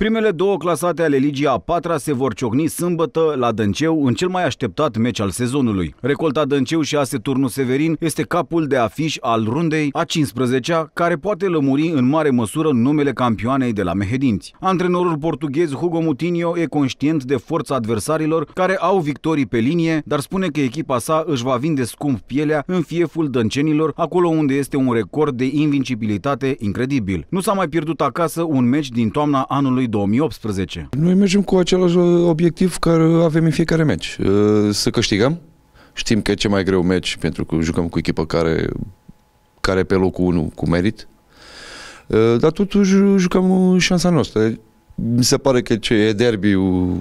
Primele două clasate ale ligii a patra se vor ciocni sâmbătă la Dânceu în cel mai așteptat meci al sezonului. Recolta Dânceu și Ase Turnu Severin este capul de afiș al rundei a 15-a, care poate lămuri în mare măsură numele campioanei de la Mehedinți. Antrenorul portughez Hugo Mutinho e conștient de forța adversarilor care au victorii pe linie, dar spune că echipa sa își va vinde scump pielea în fieful dâncenilor, acolo unde este un record de invincibilitate incredibil. Nu s-a mai pierdut acasă un meci din toamna anului 2018. Noi mergem cu același obiectiv care avem în fiecare meci. Uh, să câștigăm. Știm că e cel mai greu meci pentru că jucăm cu echipă care, care pe locul 1 cu merit. Uh, dar totuși jucăm șansa noastră. Mi se pare că ce e derbiul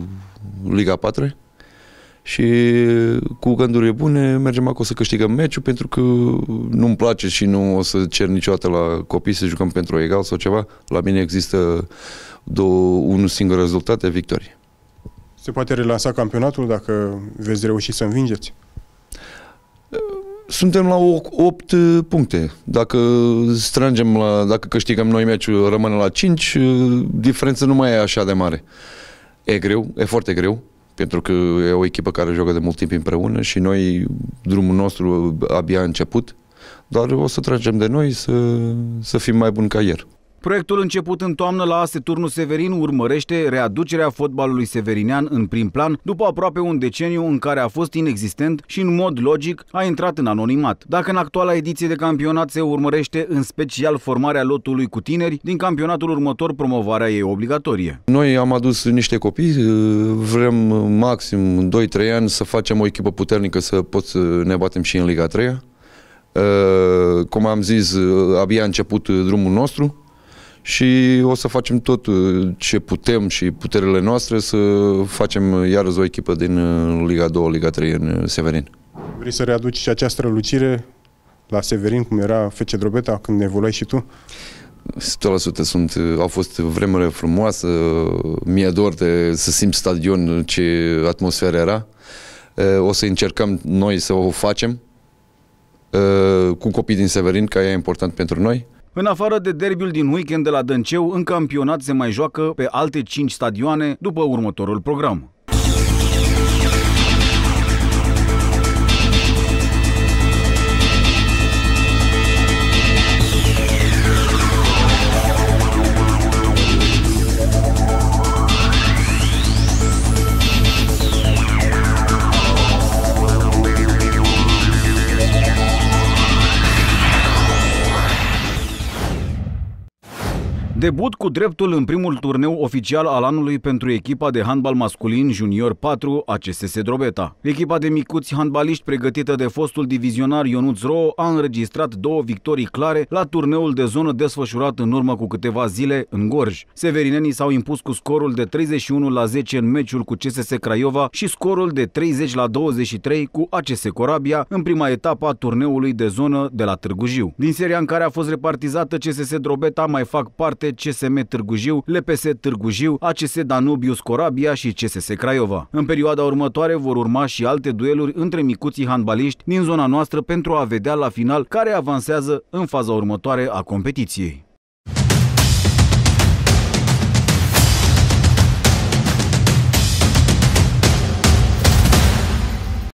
Liga 4 și cu gândurile bune mergem acolo să câștigăm meciul pentru că nu-mi place și nu o să cer niciodată la copii să jucăm pentru egal sau ceva. La mine există două, un singur rezultat, victorie. Se poate relansa campionatul dacă veți reuși să învingeți? Suntem la 8 puncte. Dacă strângem la, dacă câștigăm noi meciul, rămâne la 5, diferența nu mai e așa de mare. E greu, e foarte greu pentru că e o echipă care joacă de mult timp împreună și noi, drumul nostru abia a început, dar o să tragem de noi să, să fim mai buni ca ieri. Proiectul început în toamnă la ASE Turnul Severin urmărește readucerea fotbalului severinean în prim plan după aproape un deceniu în care a fost inexistent și în mod logic a intrat în anonimat. Dacă în actuala ediție de campionat se urmărește în special formarea lotului cu tineri, din campionatul următor promovarea e obligatorie. Noi am adus niște copii, uh, vrem maxim 2-3 ani să facem o echipă puternică să pot să ne batem și în Liga 3 uh, cum am zis, uh, abia a început drumul nostru și o să facem tot uh, ce putem și puterile noastre să facem uh, iarăși o echipă din uh, Liga 2, Liga 3 în Severin. Vrei să readuci și această rălucire la Severin, cum era Fece Drobeta când evoluai și tu? 100% sunt, au fost vremuri frumoase, mi-e dor de să simt stadion ce atmosferă era. O să încercăm noi să o facem cu copii din Severin, că e important pentru noi. În afară de derbiul din weekend de la Dânceu, în campionat se mai joacă pe alte 5 stadioane după următorul program. Debut cu dreptul în primul turneu oficial al anului pentru echipa de handbal masculin junior 4 ACSS Drobeta. Echipa de micuți handbaliști pregătită de fostul divizionar Ionuț Ro a înregistrat două victorii clare la turneul de zonă desfășurat în urmă cu câteva zile în Gorj. Severinenii s-au impus cu scorul de 31 la 10 în meciul cu CSS Craiova și scorul de 30 la 23 cu ACS Corabia în prima etapă a turneului de zonă de la Târgu Jiu. Din seria în care a fost repartizată CSS Drobeta mai fac parte Ploiești, CSM Târgu Jiu, LPS Târgu Jiu, ACS Danubius Corabia și CSS Craiova. În perioada următoare vor urma și alte dueluri între micuții handbaliști din zona noastră pentru a vedea la final care avansează în faza următoare a competiției.